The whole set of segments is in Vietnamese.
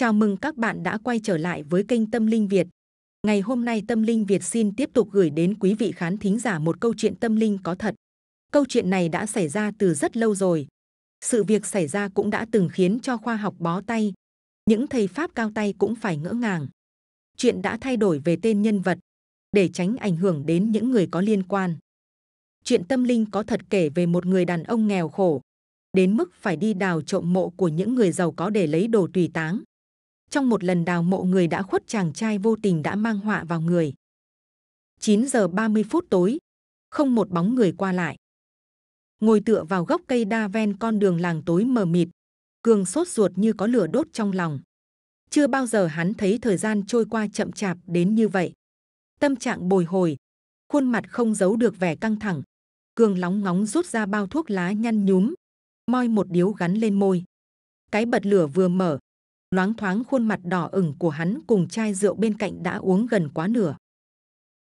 Chào mừng các bạn đã quay trở lại với kênh Tâm Linh Việt. Ngày hôm nay Tâm Linh Việt xin tiếp tục gửi đến quý vị khán thính giả một câu chuyện tâm linh có thật. Câu chuyện này đã xảy ra từ rất lâu rồi. Sự việc xảy ra cũng đã từng khiến cho khoa học bó tay. Những thầy Pháp cao tay cũng phải ngỡ ngàng. Chuyện đã thay đổi về tên nhân vật để tránh ảnh hưởng đến những người có liên quan. Chuyện tâm linh có thật kể về một người đàn ông nghèo khổ, đến mức phải đi đào trộm mộ của những người giàu có để lấy đồ tùy táng trong một lần đào mộ người đã khuất chàng trai vô tình đã mang họa vào người. 9 giờ 30 phút tối, không một bóng người qua lại. Ngồi tựa vào gốc cây đa ven con đường làng tối mờ mịt, Cường sốt ruột như có lửa đốt trong lòng. Chưa bao giờ hắn thấy thời gian trôi qua chậm chạp đến như vậy. Tâm trạng bồi hồi, khuôn mặt không giấu được vẻ căng thẳng. Cường lóng ngóng rút ra bao thuốc lá nhăn nhúm, moi một điếu gắn lên môi. Cái bật lửa vừa mở, loáng thoáng khuôn mặt đỏ ửng của hắn cùng chai rượu bên cạnh đã uống gần quá nửa.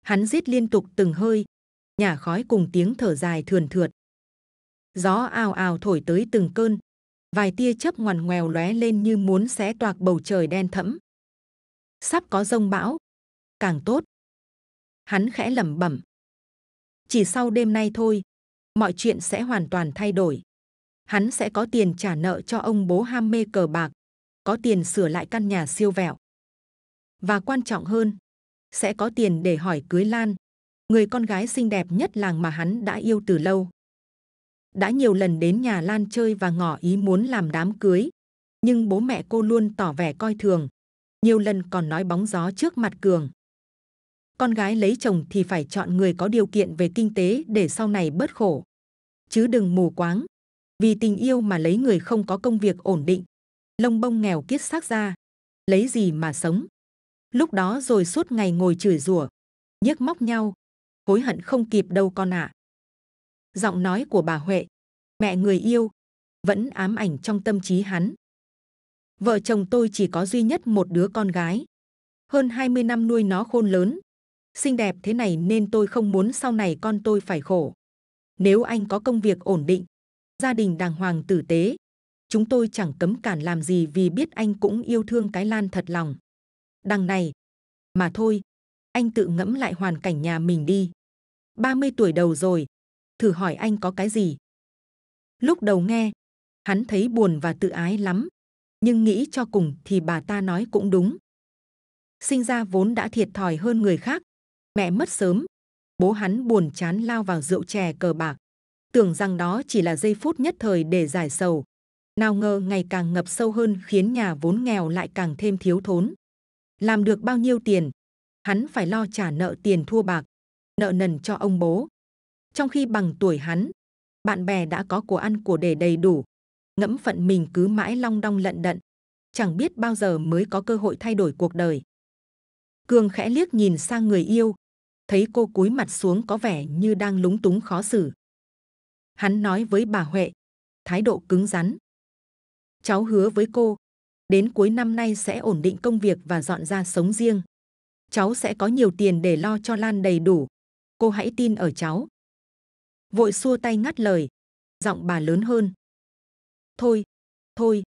Hắn rít liên tục từng hơi, nhả khói cùng tiếng thở dài thườn thượt. Gió ào ào thổi tới từng cơn, vài tia chớp ngoằn ngoèo lóe lên như muốn xé toạc bầu trời đen thẫm. Sắp có rông bão, càng tốt. Hắn khẽ lẩm bẩm. Chỉ sau đêm nay thôi, mọi chuyện sẽ hoàn toàn thay đổi. Hắn sẽ có tiền trả nợ cho ông bố ham mê cờ bạc, có tiền sửa lại căn nhà siêu vẹo. Và quan trọng hơn, sẽ có tiền để hỏi cưới Lan, người con gái xinh đẹp nhất làng mà hắn đã yêu từ lâu. Đã nhiều lần đến nhà Lan chơi và ngỏ ý muốn làm đám cưới, nhưng bố mẹ cô luôn tỏ vẻ coi thường, nhiều lần còn nói bóng gió trước mặt Cường. Con gái lấy chồng thì phải chọn người có điều kiện về kinh tế để sau này bớt khổ. Chứ đừng mù quáng, vì tình yêu mà lấy người không có công việc ổn định lông bông nghèo kiết xác ra. Lấy gì mà sống? Lúc đó rồi suốt ngày ngồi chửi rủa, nhức móc nhau, hối hận không kịp đâu con ạ. À. Giọng nói của bà Huệ, mẹ người yêu, vẫn ám ảnh trong tâm trí hắn. Vợ chồng tôi chỉ có duy nhất một đứa con gái. Hơn 20 năm nuôi nó khôn lớn. Xinh đẹp thế này nên tôi không muốn sau này con tôi phải khổ. Nếu anh có công việc ổn định, gia đình đàng hoàng tử tế, chúng tôi chẳng cấm cản làm gì vì biết anh cũng yêu thương cái Lan thật lòng. Đằng này, mà thôi, anh tự ngẫm lại hoàn cảnh nhà mình đi. 30 tuổi đầu rồi, thử hỏi anh có cái gì? Lúc đầu nghe, hắn thấy buồn và tự ái lắm, nhưng nghĩ cho cùng thì bà ta nói cũng đúng. Sinh ra vốn đã thiệt thòi hơn người khác, mẹ mất sớm, bố hắn buồn chán lao vào rượu chè cờ bạc, tưởng rằng đó chỉ là giây phút nhất thời để giải sầu, nào ngờ ngày càng ngập sâu hơn khiến nhà vốn nghèo lại càng thêm thiếu thốn. Làm được bao nhiêu tiền, hắn phải lo trả nợ tiền thua bạc, nợ nần cho ông bố. Trong khi bằng tuổi hắn, bạn bè đã có của ăn của để đầy đủ, ngẫm phận mình cứ mãi long đong lận đận, chẳng biết bao giờ mới có cơ hội thay đổi cuộc đời. Cường khẽ liếc nhìn sang người yêu, thấy cô cúi mặt xuống có vẻ như đang lúng túng khó xử. Hắn nói với bà Huệ, thái độ cứng rắn cháu hứa với cô đến cuối năm nay sẽ ổn định công việc và dọn ra sống riêng cháu sẽ có nhiều tiền để lo cho lan đầy đủ cô hãy tin ở cháu vội xua tay ngắt lời giọng bà lớn hơn thôi thôi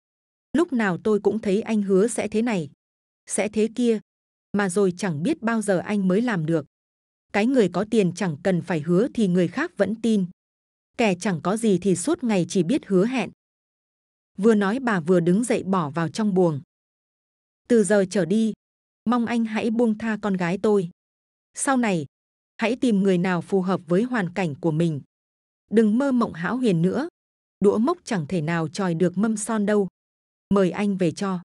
lúc nào tôi cũng thấy anh hứa sẽ thế này sẽ thế kia mà rồi chẳng biết bao giờ anh mới làm được cái người có tiền chẳng cần phải hứa thì người khác vẫn tin kẻ chẳng có gì thì suốt ngày chỉ biết hứa hẹn Vừa nói bà vừa đứng dậy bỏ vào trong buồng. Từ giờ trở đi, mong anh hãy buông tha con gái tôi. Sau này, hãy tìm người nào phù hợp với hoàn cảnh của mình. Đừng mơ mộng hão huyền nữa. Đũa mốc chẳng thể nào tròi được mâm son đâu. Mời anh về cho.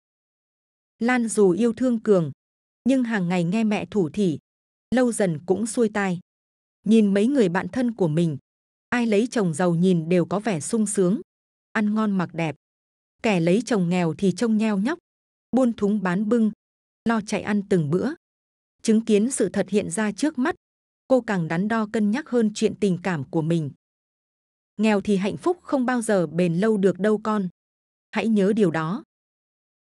Lan dù yêu thương Cường, nhưng hàng ngày nghe mẹ thủ thỉ, lâu dần cũng xuôi tai. Nhìn mấy người bạn thân của mình, ai lấy chồng giàu nhìn đều có vẻ sung sướng, ăn ngon mặc đẹp kẻ lấy chồng nghèo thì trông nheo nhóc, buôn thúng bán bưng, lo chạy ăn từng bữa. Chứng kiến sự thật hiện ra trước mắt, cô càng đắn đo cân nhắc hơn chuyện tình cảm của mình. Nghèo thì hạnh phúc không bao giờ bền lâu được đâu con. Hãy nhớ điều đó.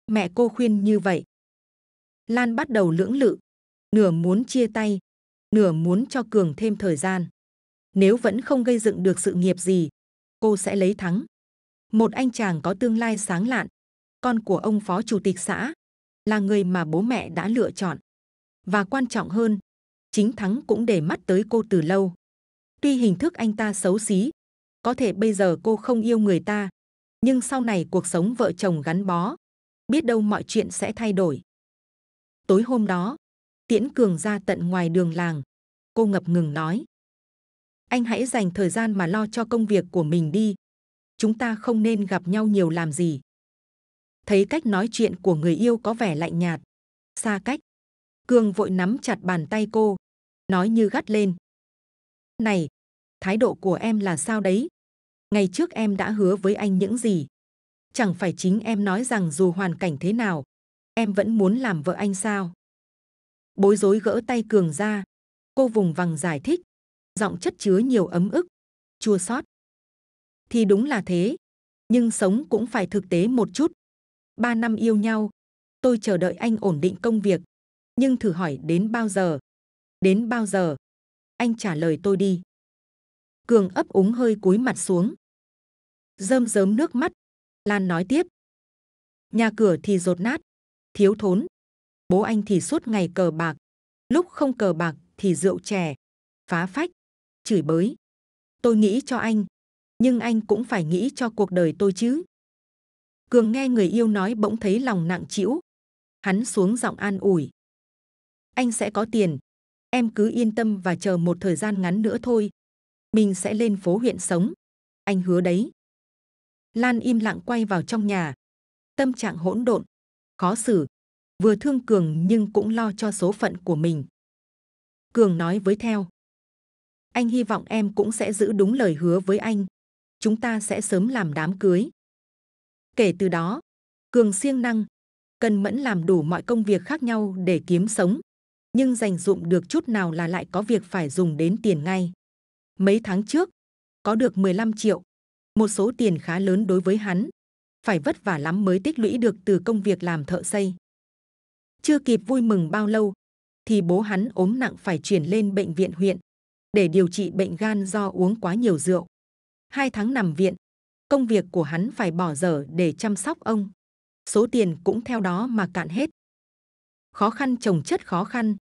Mẹ cô khuyên như vậy. Lan bắt đầu lưỡng lự, nửa muốn chia tay, nửa muốn cho Cường thêm thời gian. Nếu vẫn không gây dựng được sự nghiệp gì, cô sẽ lấy thắng một anh chàng có tương lai sáng lạn, con của ông phó chủ tịch xã, là người mà bố mẹ đã lựa chọn. Và quan trọng hơn, chính Thắng cũng để mắt tới cô từ lâu. Tuy hình thức anh ta xấu xí, có thể bây giờ cô không yêu người ta, nhưng sau này cuộc sống vợ chồng gắn bó, biết đâu mọi chuyện sẽ thay đổi. Tối hôm đó, Tiễn Cường ra tận ngoài đường làng, cô ngập ngừng nói. Anh hãy dành thời gian mà lo cho công việc của mình đi, chúng ta không nên gặp nhau nhiều làm gì. Thấy cách nói chuyện của người yêu có vẻ lạnh nhạt, xa cách. Cương vội nắm chặt bàn tay cô, nói như gắt lên. Này, thái độ của em là sao đấy? Ngày trước em đã hứa với anh những gì? Chẳng phải chính em nói rằng dù hoàn cảnh thế nào, em vẫn muốn làm vợ anh sao? Bối rối gỡ tay Cường ra, cô vùng vằng giải thích, giọng chất chứa nhiều ấm ức, chua xót thì đúng là thế. Nhưng sống cũng phải thực tế một chút. Ba năm yêu nhau, tôi chờ đợi anh ổn định công việc. Nhưng thử hỏi đến bao giờ? Đến bao giờ? Anh trả lời tôi đi. Cường ấp úng hơi cúi mặt xuống. Rơm rớm nước mắt, Lan nói tiếp. Nhà cửa thì rột nát, thiếu thốn. Bố anh thì suốt ngày cờ bạc. Lúc không cờ bạc thì rượu chè, phá phách, chửi bới. Tôi nghĩ cho anh, nhưng anh cũng phải nghĩ cho cuộc đời tôi chứ. Cường nghe người yêu nói bỗng thấy lòng nặng trĩu. Hắn xuống giọng an ủi. Anh sẽ có tiền. Em cứ yên tâm và chờ một thời gian ngắn nữa thôi. Mình sẽ lên phố huyện sống. Anh hứa đấy. Lan im lặng quay vào trong nhà. Tâm trạng hỗn độn, khó xử. Vừa thương Cường nhưng cũng lo cho số phận của mình. Cường nói với theo. Anh hy vọng em cũng sẽ giữ đúng lời hứa với anh chúng ta sẽ sớm làm đám cưới. Kể từ đó, Cường siêng năng, cần mẫn làm đủ mọi công việc khác nhau để kiếm sống, nhưng dành dụng được chút nào là lại có việc phải dùng đến tiền ngay. Mấy tháng trước, có được 15 triệu, một số tiền khá lớn đối với hắn, phải vất vả lắm mới tích lũy được từ công việc làm thợ xây. Chưa kịp vui mừng bao lâu, thì bố hắn ốm nặng phải chuyển lên bệnh viện huyện để điều trị bệnh gan do uống quá nhiều rượu hai tháng nằm viện. Công việc của hắn phải bỏ dở để chăm sóc ông. Số tiền cũng theo đó mà cạn hết. Khó khăn chồng chất khó khăn.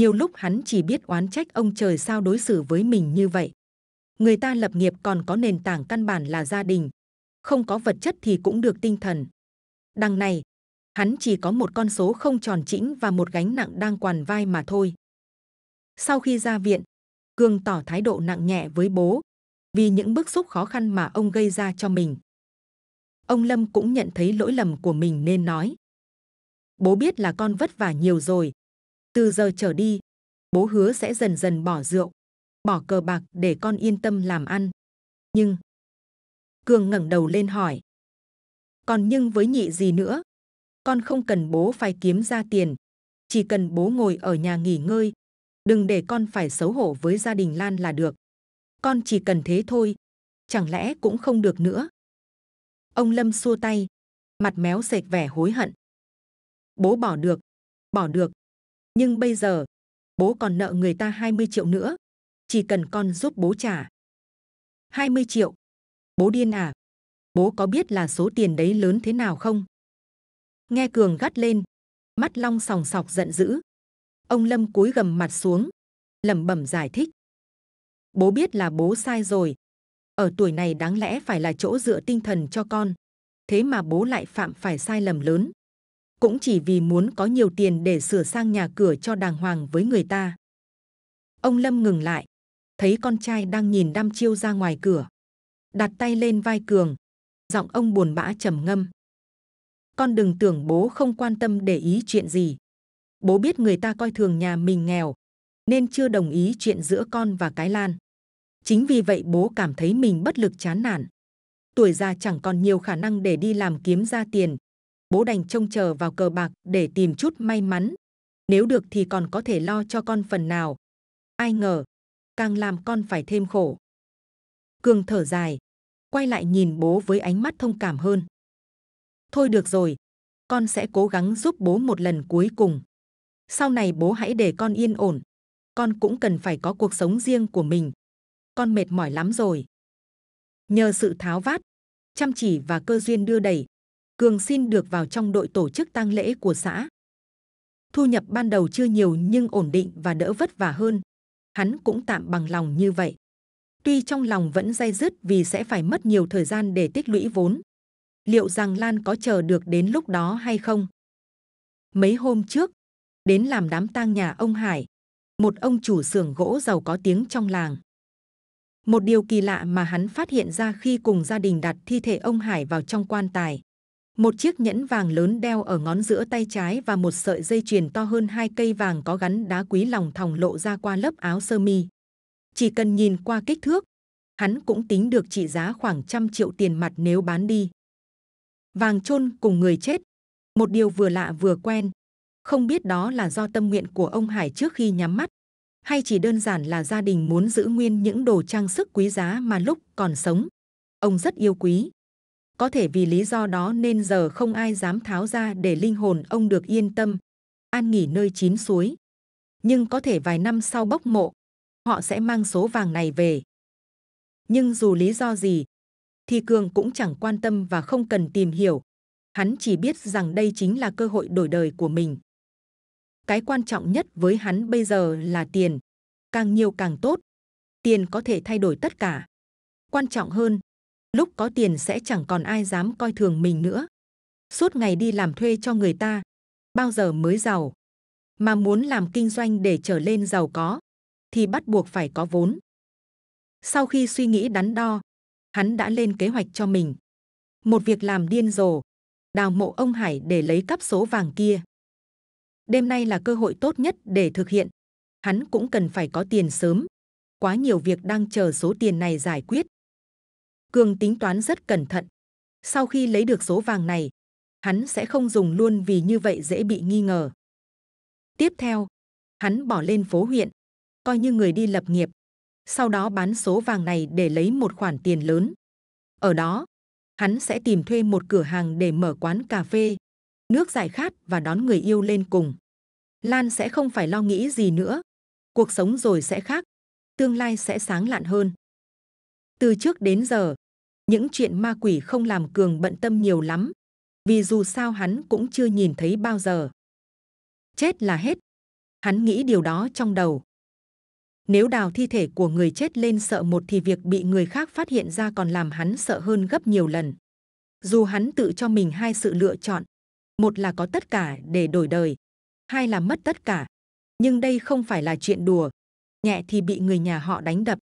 Nhiều lúc hắn chỉ biết oán trách ông trời sao đối xử với mình như vậy. Người ta lập nghiệp còn có nền tảng căn bản là gia đình. Không có vật chất thì cũng được tinh thần. Đằng này, hắn chỉ có một con số không tròn chỉnh và một gánh nặng đang quằn vai mà thôi. Sau khi ra viện, Cương tỏ thái độ nặng nhẹ với bố, vì những bức xúc khó khăn mà ông gây ra cho mình. Ông Lâm cũng nhận thấy lỗi lầm của mình nên nói. Bố biết là con vất vả nhiều rồi. Từ giờ trở đi, bố hứa sẽ dần dần bỏ rượu, bỏ cờ bạc để con yên tâm làm ăn. Nhưng... Cường ngẩng đầu lên hỏi. Còn nhưng với nhị gì nữa? Con không cần bố phải kiếm ra tiền. Chỉ cần bố ngồi ở nhà nghỉ ngơi. Đừng để con phải xấu hổ với gia đình Lan là được con chỉ cần thế thôi, chẳng lẽ cũng không được nữa? Ông Lâm xua tay, mặt méo sệt vẻ hối hận. Bố bỏ được, bỏ được, nhưng bây giờ bố còn nợ người ta 20 triệu nữa, chỉ cần con giúp bố trả. 20 triệu, bố điên à? Bố có biết là số tiền đấy lớn thế nào không? Nghe Cường gắt lên, mắt Long sòng sọc giận dữ. Ông Lâm cúi gầm mặt xuống, lẩm bẩm giải thích bố biết là bố sai rồi. Ở tuổi này đáng lẽ phải là chỗ dựa tinh thần cho con. Thế mà bố lại phạm phải sai lầm lớn. Cũng chỉ vì muốn có nhiều tiền để sửa sang nhà cửa cho đàng hoàng với người ta. Ông Lâm ngừng lại, thấy con trai đang nhìn đăm chiêu ra ngoài cửa. Đặt tay lên vai Cường, giọng ông buồn bã trầm ngâm. Con đừng tưởng bố không quan tâm để ý chuyện gì. Bố biết người ta coi thường nhà mình nghèo, nên chưa đồng ý chuyện giữa con và cái Lan. Chính vì vậy bố cảm thấy mình bất lực chán nản. Tuổi già chẳng còn nhiều khả năng để đi làm kiếm ra tiền. Bố đành trông chờ vào cờ bạc để tìm chút may mắn. Nếu được thì còn có thể lo cho con phần nào. Ai ngờ, càng làm con phải thêm khổ. Cường thở dài, quay lại nhìn bố với ánh mắt thông cảm hơn. Thôi được rồi, con sẽ cố gắng giúp bố một lần cuối cùng. Sau này bố hãy để con yên ổn. Con cũng cần phải có cuộc sống riêng của mình con mệt mỏi lắm rồi. Nhờ sự tháo vát, chăm chỉ và cơ duyên đưa đẩy, Cường xin được vào trong đội tổ chức tang lễ của xã. Thu nhập ban đầu chưa nhiều nhưng ổn định và đỡ vất vả hơn. Hắn cũng tạm bằng lòng như vậy. Tuy trong lòng vẫn day dứt vì sẽ phải mất nhiều thời gian để tích lũy vốn. Liệu rằng Lan có chờ được đến lúc đó hay không? Mấy hôm trước, đến làm đám tang nhà ông Hải, một ông chủ xưởng gỗ giàu có tiếng trong làng. Một điều kỳ lạ mà hắn phát hiện ra khi cùng gia đình đặt thi thể ông Hải vào trong quan tài. Một chiếc nhẫn vàng lớn đeo ở ngón giữa tay trái và một sợi dây chuyền to hơn hai cây vàng có gắn đá quý lòng thòng lộ ra qua lớp áo sơ mi. Chỉ cần nhìn qua kích thước, hắn cũng tính được trị giá khoảng trăm triệu tiền mặt nếu bán đi. Vàng chôn cùng người chết, một điều vừa lạ vừa quen. Không biết đó là do tâm nguyện của ông Hải trước khi nhắm mắt hay chỉ đơn giản là gia đình muốn giữ nguyên những đồ trang sức quý giá mà lúc còn sống. Ông rất yêu quý. Có thể vì lý do đó nên giờ không ai dám tháo ra để linh hồn ông được yên tâm, an nghỉ nơi chín suối. Nhưng có thể vài năm sau bốc mộ, họ sẽ mang số vàng này về. Nhưng dù lý do gì, thì Cường cũng chẳng quan tâm và không cần tìm hiểu. Hắn chỉ biết rằng đây chính là cơ hội đổi đời của mình. Cái quan trọng nhất với hắn bây giờ là tiền. Càng nhiều càng tốt. Tiền có thể thay đổi tất cả. Quan trọng hơn, lúc có tiền sẽ chẳng còn ai dám coi thường mình nữa. Suốt ngày đi làm thuê cho người ta, bao giờ mới giàu. Mà muốn làm kinh doanh để trở lên giàu có, thì bắt buộc phải có vốn. Sau khi suy nghĩ đắn đo, hắn đã lên kế hoạch cho mình. Một việc làm điên rồ, đào mộ ông Hải để lấy cắp số vàng kia đêm nay là cơ hội tốt nhất để thực hiện. Hắn cũng cần phải có tiền sớm. Quá nhiều việc đang chờ số tiền này giải quyết. Cường tính toán rất cẩn thận. Sau khi lấy được số vàng này, hắn sẽ không dùng luôn vì như vậy dễ bị nghi ngờ. Tiếp theo, hắn bỏ lên phố huyện, coi như người đi lập nghiệp. Sau đó bán số vàng này để lấy một khoản tiền lớn. Ở đó, hắn sẽ tìm thuê một cửa hàng để mở quán cà phê, nước giải khát và đón người yêu lên cùng. Lan sẽ không phải lo nghĩ gì nữa. Cuộc sống rồi sẽ khác, tương lai sẽ sáng lạn hơn. Từ trước đến giờ, những chuyện ma quỷ không làm Cường bận tâm nhiều lắm, vì dù sao hắn cũng chưa nhìn thấy bao giờ. Chết là hết. Hắn nghĩ điều đó trong đầu. Nếu đào thi thể của người chết lên sợ một thì việc bị người khác phát hiện ra còn làm hắn sợ hơn gấp nhiều lần. Dù hắn tự cho mình hai sự lựa chọn, một là có tất cả để đổi đời hai là mất tất cả nhưng đây không phải là chuyện đùa nhẹ thì bị người nhà họ đánh đập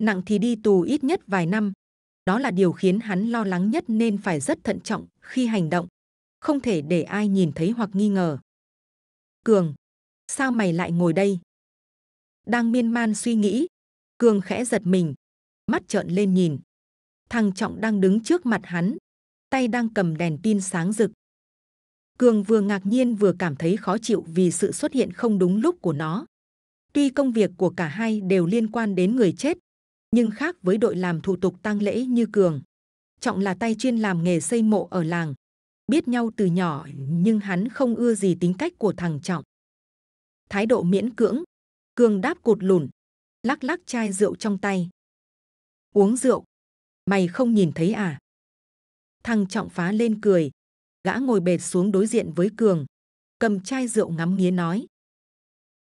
nặng thì đi tù ít nhất vài năm đó là điều khiến hắn lo lắng nhất nên phải rất thận trọng khi hành động không thể để ai nhìn thấy hoặc nghi ngờ cường sao mày lại ngồi đây đang miên man suy nghĩ cường khẽ giật mình mắt trợn lên nhìn thằng trọng đang đứng trước mặt hắn tay đang cầm đèn pin sáng rực Cường vừa ngạc nhiên vừa cảm thấy khó chịu vì sự xuất hiện không đúng lúc của nó. Tuy công việc của cả hai đều liên quan đến người chết, nhưng khác với đội làm thủ tục tang lễ như Cường. Trọng là tay chuyên làm nghề xây mộ ở làng. Biết nhau từ nhỏ nhưng hắn không ưa gì tính cách của thằng Trọng. Thái độ miễn cưỡng, Cường đáp cột lùn, lắc lắc chai rượu trong tay. Uống rượu, mày không nhìn thấy à? Thằng Trọng phá lên cười, gã ngồi bệt xuống đối diện với cường cầm chai rượu ngắm nghía nói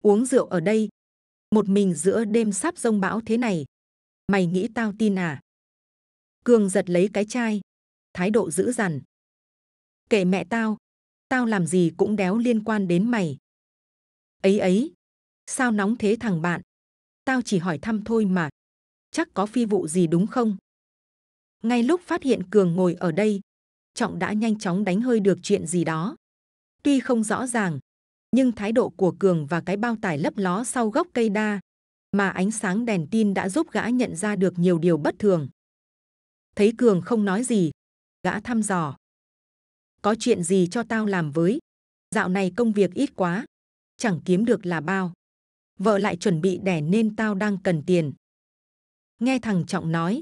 uống rượu ở đây một mình giữa đêm sắp rông bão thế này mày nghĩ tao tin à cường giật lấy cái chai thái độ dữ dằn kể mẹ tao tao làm gì cũng đéo liên quan đến mày ấy ấy sao nóng thế thằng bạn tao chỉ hỏi thăm thôi mà chắc có phi vụ gì đúng không ngay lúc phát hiện cường ngồi ở đây trọng đã nhanh chóng đánh hơi được chuyện gì đó tuy không rõ ràng nhưng thái độ của cường và cái bao tải lấp ló sau gốc cây đa mà ánh sáng đèn tin đã giúp gã nhận ra được nhiều điều bất thường thấy cường không nói gì gã thăm dò có chuyện gì cho tao làm với dạo này công việc ít quá chẳng kiếm được là bao vợ lại chuẩn bị đẻ nên tao đang cần tiền nghe thằng trọng nói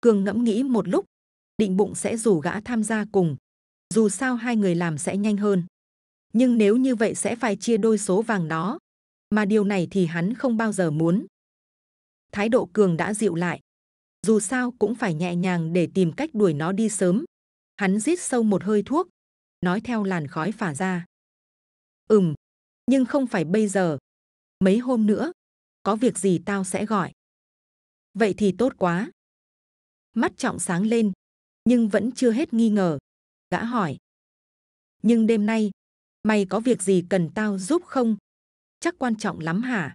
cường ngẫm nghĩ một lúc định bụng sẽ rủ gã tham gia cùng. Dù sao hai người làm sẽ nhanh hơn. Nhưng nếu như vậy sẽ phải chia đôi số vàng đó. Mà điều này thì hắn không bao giờ muốn. Thái độ Cường đã dịu lại. Dù sao cũng phải nhẹ nhàng để tìm cách đuổi nó đi sớm. Hắn rít sâu một hơi thuốc. Nói theo làn khói phả ra. Ừm, nhưng không phải bây giờ. Mấy hôm nữa, có việc gì tao sẽ gọi. Vậy thì tốt quá. Mắt trọng sáng lên, nhưng vẫn chưa hết nghi ngờ. Gã hỏi. Nhưng đêm nay, mày có việc gì cần tao giúp không? Chắc quan trọng lắm hả?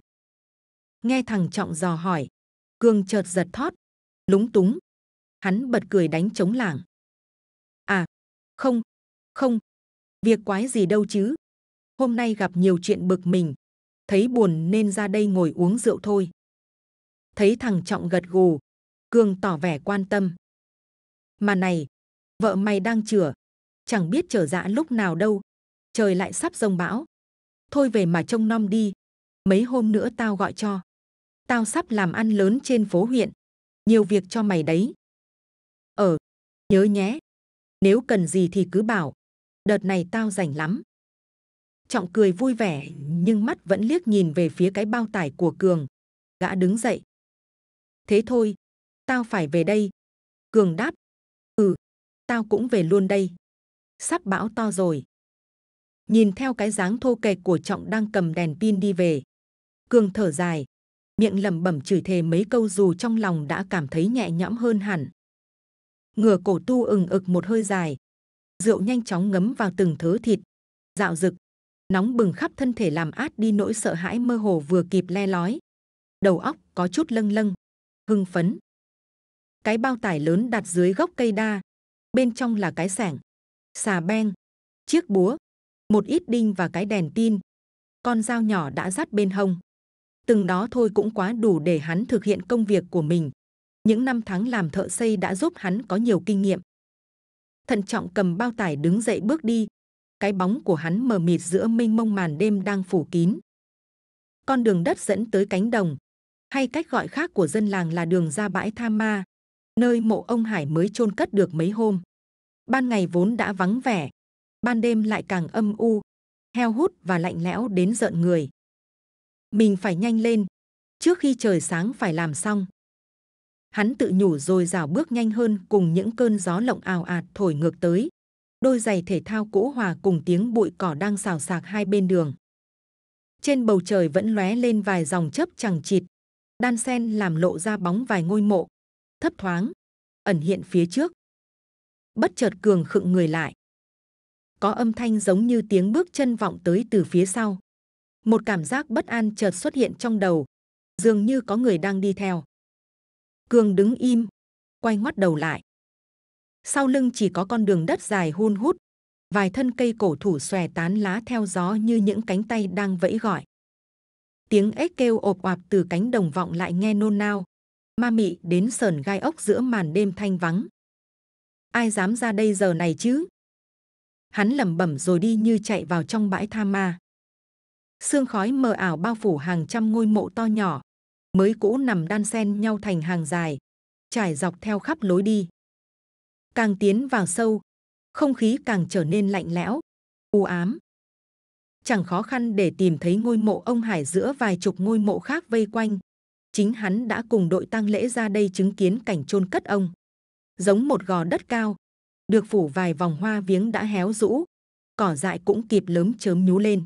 Nghe thằng Trọng dò hỏi, Cương chợt giật thót, lúng túng. Hắn bật cười đánh chống lảng. À, không, không, việc quái gì đâu chứ. Hôm nay gặp nhiều chuyện bực mình, thấy buồn nên ra đây ngồi uống rượu thôi. Thấy thằng Trọng gật gù, Cương tỏ vẻ quan tâm mà này vợ mày đang chửa chẳng biết trở dạ lúc nào đâu trời lại sắp rông bão thôi về mà trông nom đi mấy hôm nữa tao gọi cho tao sắp làm ăn lớn trên phố huyện nhiều việc cho mày đấy Ở ờ, nhớ nhé nếu cần gì thì cứ bảo đợt này tao rảnh lắm trọng cười vui vẻ nhưng mắt vẫn liếc nhìn về phía cái bao tải của cường gã đứng dậy thế thôi tao phải về đây cường đáp tao cũng về luôn đây. Sắp bão to rồi. Nhìn theo cái dáng thô kệch của Trọng đang cầm đèn pin đi về. Cường thở dài, miệng lẩm bẩm chửi thề mấy câu dù trong lòng đã cảm thấy nhẹ nhõm hơn hẳn. Ngửa cổ tu ừng ực một hơi dài, rượu nhanh chóng ngấm vào từng thớ thịt, dạo dực, nóng bừng khắp thân thể làm át đi nỗi sợ hãi mơ hồ vừa kịp le lói. Đầu óc có chút lâng lâng, hưng phấn. Cái bao tải lớn đặt dưới gốc cây đa, bên trong là cái sẻng, xà beng, chiếc búa, một ít đinh và cái đèn tin. Con dao nhỏ đã dắt bên hông. Từng đó thôi cũng quá đủ để hắn thực hiện công việc của mình. Những năm tháng làm thợ xây đã giúp hắn có nhiều kinh nghiệm. Thận trọng cầm bao tải đứng dậy bước đi. Cái bóng của hắn mờ mịt giữa mênh mông màn đêm đang phủ kín. Con đường đất dẫn tới cánh đồng, hay cách gọi khác của dân làng là đường ra bãi Tha Ma, nơi mộ ông Hải mới chôn cất được mấy hôm. Ban ngày vốn đã vắng vẻ, ban đêm lại càng âm u, heo hút và lạnh lẽo đến giận người. Mình phải nhanh lên, trước khi trời sáng phải làm xong. Hắn tự nhủ rồi rào bước nhanh hơn cùng những cơn gió lộng ào ạt thổi ngược tới. Đôi giày thể thao cũ hòa cùng tiếng bụi cỏ đang xào xạc hai bên đường. Trên bầu trời vẫn lóe lên vài dòng chớp chẳng chịt, đan sen làm lộ ra bóng vài ngôi mộ, thấp thoáng, ẩn hiện phía trước bất chợt cường khựng người lại có âm thanh giống như tiếng bước chân vọng tới từ phía sau một cảm giác bất an chợt xuất hiện trong đầu dường như có người đang đi theo cường đứng im quay ngoắt đầu lại sau lưng chỉ có con đường đất dài hun hút vài thân cây cổ thủ xòe tán lá theo gió như những cánh tay đang vẫy gọi tiếng ếch kêu ộp ọp từ cánh đồng vọng lại nghe nôn nao ma mị đến sờn gai ốc giữa màn đêm thanh vắng ai dám ra đây giờ này chứ? Hắn lẩm bẩm rồi đi như chạy vào trong bãi tha ma. Sương khói mờ ảo bao phủ hàng trăm ngôi mộ to nhỏ, mới cũ nằm đan xen nhau thành hàng dài, trải dọc theo khắp lối đi. Càng tiến vào sâu, không khí càng trở nên lạnh lẽo, u ám. Chẳng khó khăn để tìm thấy ngôi mộ ông Hải giữa vài chục ngôi mộ khác vây quanh. Chính hắn đã cùng đội tang lễ ra đây chứng kiến cảnh chôn cất ông giống một gò đất cao được phủ vài vòng hoa viếng đã héo rũ cỏ dại cũng kịp lớn chớm nhú lên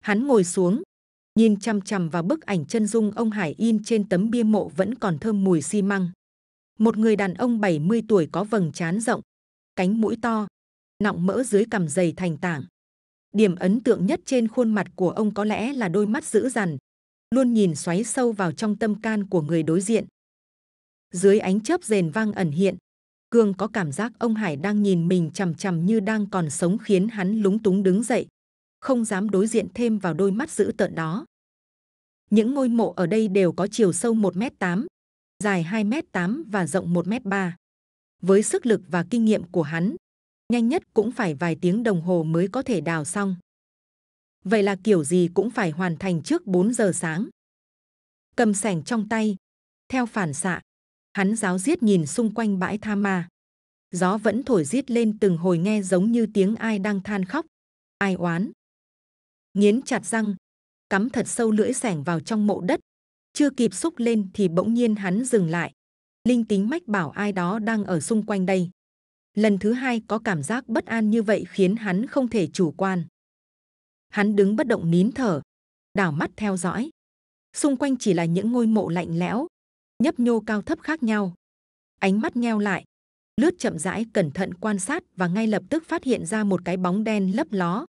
hắn ngồi xuống nhìn chăm chăm vào bức ảnh chân dung ông Hải in trên tấm bia mộ vẫn còn thơm mùi xi măng. Một người đàn ông 70 tuổi có vầng trán rộng, cánh mũi to, nọng mỡ dưới cằm dày thành tảng. Điểm ấn tượng nhất trên khuôn mặt của ông có lẽ là đôi mắt dữ dằn, luôn nhìn xoáy sâu vào trong tâm can của người đối diện dưới ánh chớp rền vang ẩn hiện. Cương có cảm giác ông Hải đang nhìn mình chằm chằm như đang còn sống khiến hắn lúng túng đứng dậy, không dám đối diện thêm vào đôi mắt dữ tợn đó. Những ngôi mộ ở đây đều có chiều sâu 1m8, dài 2m8 và rộng 1m3. Với sức lực và kinh nghiệm của hắn, nhanh nhất cũng phải vài tiếng đồng hồ mới có thể đào xong. Vậy là kiểu gì cũng phải hoàn thành trước 4 giờ sáng. Cầm sẻng trong tay, theo phản xạ, hắn giáo giết nhìn xung quanh bãi tha ma gió vẫn thổi giết lên từng hồi nghe giống như tiếng ai đang than khóc ai oán nghiến chặt răng cắm thật sâu lưỡi sẻng vào trong mộ đất chưa kịp xúc lên thì bỗng nhiên hắn dừng lại linh tính mách bảo ai đó đang ở xung quanh đây lần thứ hai có cảm giác bất an như vậy khiến hắn không thể chủ quan hắn đứng bất động nín thở đảo mắt theo dõi xung quanh chỉ là những ngôi mộ lạnh lẽo nhấp nhô cao thấp khác nhau. Ánh mắt nheo lại, lướt chậm rãi cẩn thận quan sát và ngay lập tức phát hiện ra một cái bóng đen lấp ló,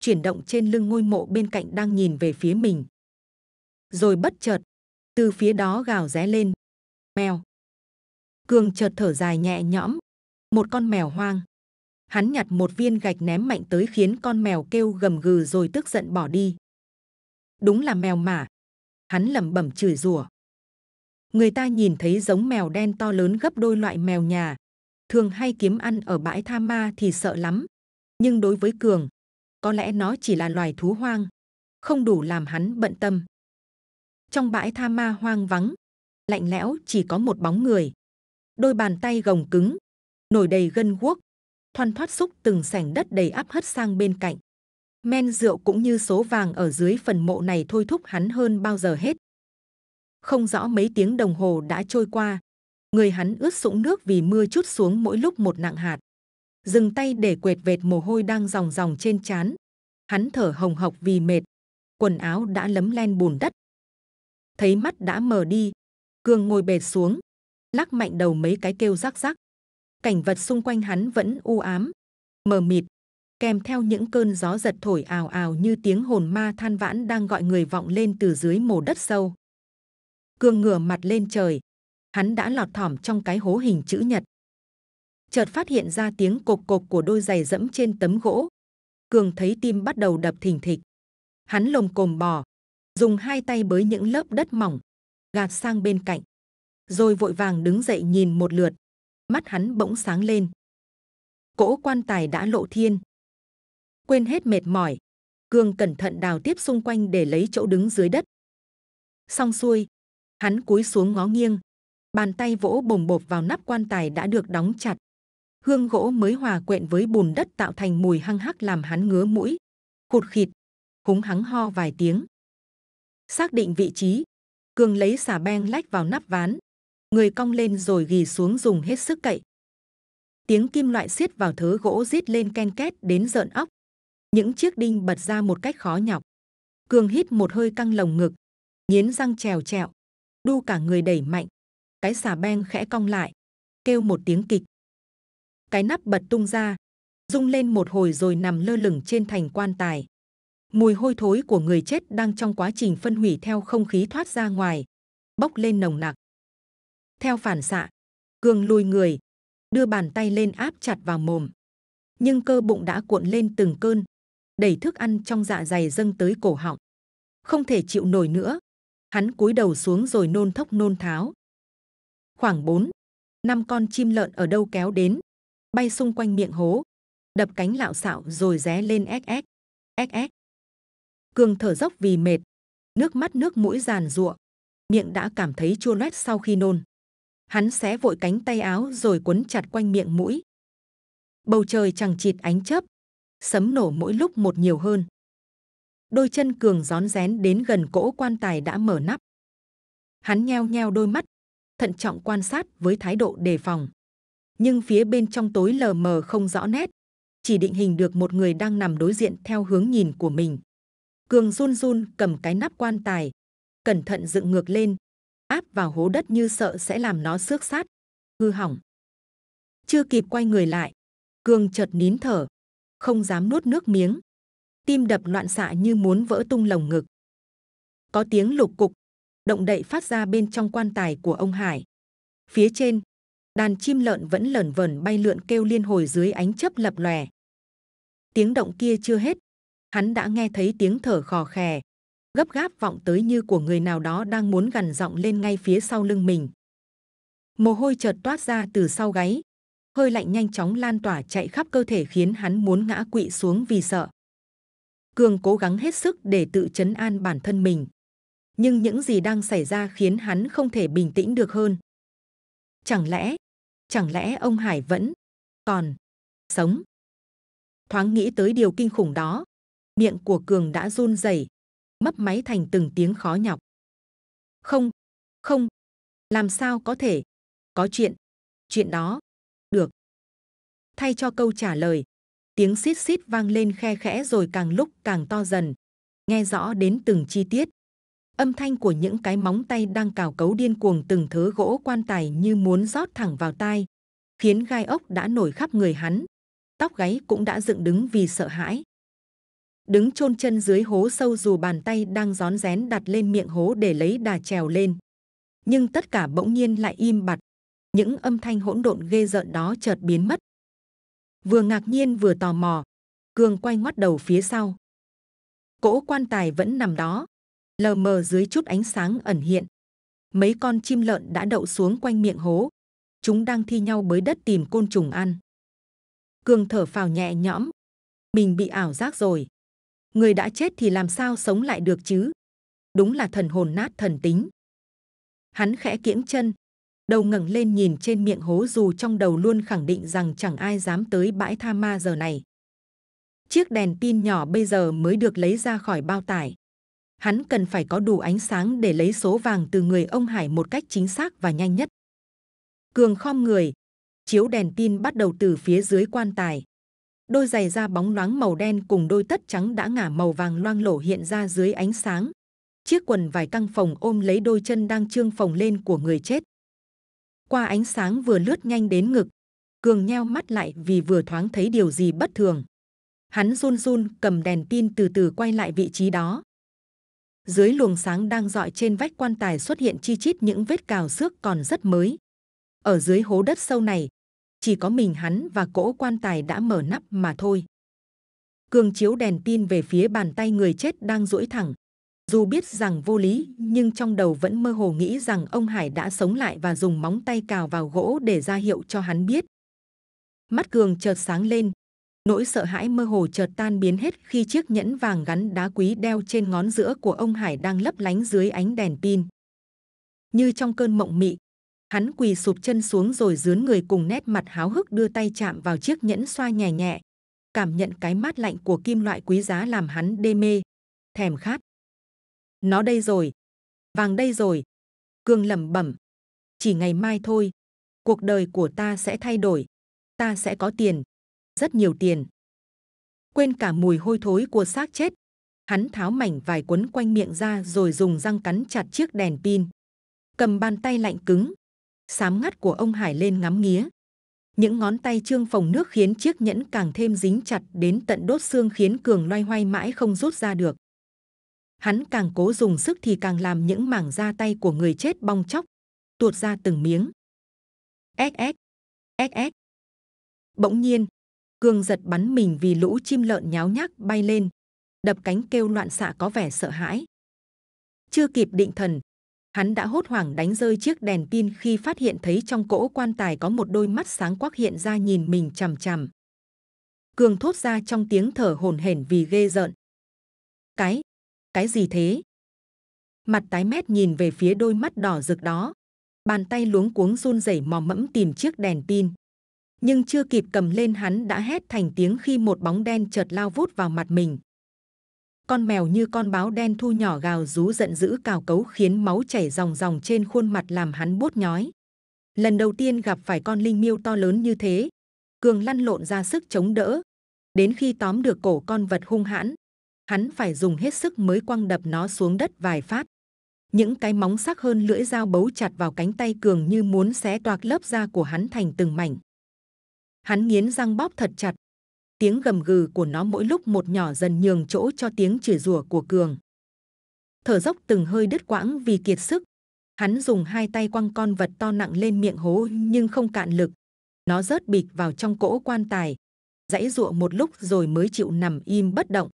chuyển động trên lưng ngôi mộ bên cạnh đang nhìn về phía mình. Rồi bất chợt, từ phía đó gào ré lên. Mèo. Cường chợt thở dài nhẹ nhõm, một con mèo hoang. Hắn nhặt một viên gạch ném mạnh tới khiến con mèo kêu gầm gừ rồi tức giận bỏ đi. Đúng là mèo mả. Hắn lẩm bẩm chửi rủa, người ta nhìn thấy giống mèo đen to lớn gấp đôi loại mèo nhà. Thường hay kiếm ăn ở bãi tha ma thì sợ lắm. Nhưng đối với Cường, có lẽ nó chỉ là loài thú hoang, không đủ làm hắn bận tâm. Trong bãi tha ma hoang vắng, lạnh lẽo chỉ có một bóng người. Đôi bàn tay gồng cứng, nổi đầy gân guốc, thoăn thoát xúc từng sảnh đất đầy áp hất sang bên cạnh. Men rượu cũng như số vàng ở dưới phần mộ này thôi thúc hắn hơn bao giờ hết không rõ mấy tiếng đồng hồ đã trôi qua người hắn ướt sũng nước vì mưa chút xuống mỗi lúc một nặng hạt dừng tay để quệt vệt mồ hôi đang ròng ròng trên trán hắn thở hồng hộc vì mệt quần áo đã lấm len bùn đất thấy mắt đã mờ đi cương ngồi bệt xuống lắc mạnh đầu mấy cái kêu rắc rắc cảnh vật xung quanh hắn vẫn u ám mờ mịt kèm theo những cơn gió giật thổi ào ào như tiếng hồn ma than vãn đang gọi người vọng lên từ dưới mồ đất sâu cương ngửa mặt lên trời hắn đã lọt thỏm trong cái hố hình chữ nhật chợt phát hiện ra tiếng cột cột của đôi giày dẫm trên tấm gỗ cường thấy tim bắt đầu đập thình thịch hắn lồm cồm bò dùng hai tay bới những lớp đất mỏng gạt sang bên cạnh rồi vội vàng đứng dậy nhìn một lượt mắt hắn bỗng sáng lên cỗ quan tài đã lộ thiên quên hết mệt mỏi cường cẩn thận đào tiếp xung quanh để lấy chỗ đứng dưới đất xong xuôi Hắn cúi xuống ngó nghiêng, bàn tay vỗ bồng bột vào nắp quan tài đã được đóng chặt. Hương gỗ mới hòa quyện với bùn đất tạo thành mùi hăng hắc làm hắn ngứa mũi. Khụt khịt, húng hắng ho vài tiếng. Xác định vị trí, Cường lấy xà beng lách vào nắp ván. Người cong lên rồi ghi xuống dùng hết sức cậy. Tiếng kim loại xiết vào thớ gỗ rít lên ken két đến rợn óc. Những chiếc đinh bật ra một cách khó nhọc. Cường hít một hơi căng lồng ngực, nghiến răng trèo trèo đu cả người đẩy mạnh. Cái xà beng khẽ cong lại, kêu một tiếng kịch. Cái nắp bật tung ra, rung lên một hồi rồi nằm lơ lửng trên thành quan tài. Mùi hôi thối của người chết đang trong quá trình phân hủy theo không khí thoát ra ngoài, bốc lên nồng nặc. Theo phản xạ, Cường lùi người, đưa bàn tay lên áp chặt vào mồm. Nhưng cơ bụng đã cuộn lên từng cơn, đẩy thức ăn trong dạ dày dâng tới cổ họng. Không thể chịu nổi nữa, Hắn cúi đầu xuống rồi nôn thốc nôn tháo. Khoảng 4, năm con chim lợn ở đâu kéo đến, bay xung quanh miệng hố, đập cánh lạo xạo rồi ré lên ss, ss. Cường thở dốc vì mệt, nước mắt nước mũi giàn giụa, miệng đã cảm thấy chua loét sau khi nôn. Hắn xé vội cánh tay áo rồi quấn chặt quanh miệng mũi. Bầu trời chẳng chịt ánh chớp, sấm nổ mỗi lúc một nhiều hơn đôi chân cường rón rén đến gần cỗ quan tài đã mở nắp. Hắn nheo nheo đôi mắt, thận trọng quan sát với thái độ đề phòng. Nhưng phía bên trong tối lờ mờ không rõ nét, chỉ định hình được một người đang nằm đối diện theo hướng nhìn của mình. Cường run run cầm cái nắp quan tài, cẩn thận dựng ngược lên, áp vào hố đất như sợ sẽ làm nó xước sát, hư hỏng. Chưa kịp quay người lại, Cường chợt nín thở, không dám nuốt nước miếng, tim đập loạn xạ như muốn vỡ tung lồng ngực. Có tiếng lục cục, động đậy phát ra bên trong quan tài của ông Hải. Phía trên, đàn chim lợn vẫn lởn vởn bay lượn kêu liên hồi dưới ánh chớp lập lòe. Tiếng động kia chưa hết, hắn đã nghe thấy tiếng thở khò khè, gấp gáp vọng tới như của người nào đó đang muốn gằn giọng lên ngay phía sau lưng mình. Mồ hôi chợt toát ra từ sau gáy, hơi lạnh nhanh chóng lan tỏa chạy khắp cơ thể khiến hắn muốn ngã quỵ xuống vì sợ. Cường cố gắng hết sức để tự chấn an bản thân mình. Nhưng những gì đang xảy ra khiến hắn không thể bình tĩnh được hơn. Chẳng lẽ, chẳng lẽ ông Hải vẫn còn sống? Thoáng nghĩ tới điều kinh khủng đó, miệng của Cường đã run rẩy, mấp máy thành từng tiếng khó nhọc. Không, không, làm sao có thể? Có chuyện, chuyện đó, được. Thay cho câu trả lời, tiếng xít xít vang lên khe khẽ rồi càng lúc càng to dần, nghe rõ đến từng chi tiết. Âm thanh của những cái móng tay đang cào cấu điên cuồng từng thớ gỗ quan tài như muốn rót thẳng vào tai, khiến gai ốc đã nổi khắp người hắn, tóc gáy cũng đã dựng đứng vì sợ hãi. Đứng chôn chân dưới hố sâu dù bàn tay đang gión rén đặt lên miệng hố để lấy đà trèo lên. Nhưng tất cả bỗng nhiên lại im bặt. Những âm thanh hỗn độn ghê rợn đó chợt biến mất vừa ngạc nhiên vừa tò mò. Cường quay ngoắt đầu phía sau. Cỗ quan tài vẫn nằm đó, lờ mờ dưới chút ánh sáng ẩn hiện. Mấy con chim lợn đã đậu xuống quanh miệng hố. Chúng đang thi nhau bới đất tìm côn trùng ăn. Cường thở phào nhẹ nhõm. Mình bị ảo giác rồi. Người đã chết thì làm sao sống lại được chứ? Đúng là thần hồn nát thần tính. Hắn khẽ kiễng chân, đầu ngẩng lên nhìn trên miệng hố dù trong đầu luôn khẳng định rằng chẳng ai dám tới bãi tha ma giờ này. Chiếc đèn pin nhỏ bây giờ mới được lấy ra khỏi bao tải. Hắn cần phải có đủ ánh sáng để lấy số vàng từ người ông Hải một cách chính xác và nhanh nhất. Cường khom người, chiếu đèn pin bắt đầu từ phía dưới quan tài. Đôi giày da bóng loáng màu đen cùng đôi tất trắng đã ngả màu vàng loang lổ hiện ra dưới ánh sáng. Chiếc quần vải căng phồng ôm lấy đôi chân đang trương phồng lên của người chết qua ánh sáng vừa lướt nhanh đến ngực. Cường nheo mắt lại vì vừa thoáng thấy điều gì bất thường. Hắn run run cầm đèn tin từ từ quay lại vị trí đó. Dưới luồng sáng đang dọi trên vách quan tài xuất hiện chi chít những vết cào xước còn rất mới. Ở dưới hố đất sâu này, chỉ có mình hắn và cỗ quan tài đã mở nắp mà thôi. Cường chiếu đèn tin về phía bàn tay người chết đang duỗi thẳng, dù biết rằng vô lý, nhưng trong đầu vẫn mơ hồ nghĩ rằng ông Hải đã sống lại và dùng móng tay cào vào gỗ để ra hiệu cho hắn biết. Mắt Cường chợt sáng lên. Nỗi sợ hãi mơ hồ chợt tan biến hết khi chiếc nhẫn vàng gắn đá quý đeo trên ngón giữa của ông Hải đang lấp lánh dưới ánh đèn pin. Như trong cơn mộng mị, hắn quỳ sụp chân xuống rồi dướn người cùng nét mặt háo hức đưa tay chạm vào chiếc nhẫn xoa nhẹ nhẹ. Cảm nhận cái mát lạnh của kim loại quý giá làm hắn đê mê, thèm khát nó đây rồi. Vàng đây rồi. Cương lẩm bẩm. Chỉ ngày mai thôi. Cuộc đời của ta sẽ thay đổi. Ta sẽ có tiền. Rất nhiều tiền. Quên cả mùi hôi thối của xác chết. Hắn tháo mảnh vải quấn quanh miệng ra rồi dùng răng cắn chặt chiếc đèn pin. Cầm bàn tay lạnh cứng. Sám ngắt của ông Hải lên ngắm nghía. Những ngón tay trương phồng nước khiến chiếc nhẫn càng thêm dính chặt đến tận đốt xương khiến Cường loay hoay mãi không rút ra được hắn càng cố dùng sức thì càng làm những mảng da tay của người chết bong chóc tuột ra từng miếng ss ss bỗng nhiên cương giật bắn mình vì lũ chim lợn nháo nhác bay lên đập cánh kêu loạn xạ có vẻ sợ hãi chưa kịp định thần hắn đã hốt hoảng đánh rơi chiếc đèn pin khi phát hiện thấy trong cỗ quan tài có một đôi mắt sáng quắc hiện ra nhìn mình chằm chằm cường thốt ra trong tiếng thở hổn hển vì ghê rợn cái cái gì thế? Mặt tái mét nhìn về phía đôi mắt đỏ rực đó. Bàn tay luống cuống run rẩy mò mẫm tìm chiếc đèn pin. Nhưng chưa kịp cầm lên hắn đã hét thành tiếng khi một bóng đen chợt lao vút vào mặt mình. Con mèo như con báo đen thu nhỏ gào rú giận dữ cào cấu khiến máu chảy ròng ròng trên khuôn mặt làm hắn bốt nhói. Lần đầu tiên gặp phải con linh miêu to lớn như thế, Cường lăn lộn ra sức chống đỡ. Đến khi tóm được cổ con vật hung hãn, hắn phải dùng hết sức mới quăng đập nó xuống đất vài phát. Những cái móng sắc hơn lưỡi dao bấu chặt vào cánh tay cường như muốn xé toạc lớp da của hắn thành từng mảnh. Hắn nghiến răng bóp thật chặt. Tiếng gầm gừ của nó mỗi lúc một nhỏ dần nhường chỗ cho tiếng chửi rủa của cường. Thở dốc từng hơi đứt quãng vì kiệt sức. Hắn dùng hai tay quăng con vật to nặng lên miệng hố nhưng không cạn lực. Nó rớt bịch vào trong cỗ quan tài. Dãy ruộng một lúc rồi mới chịu nằm im bất động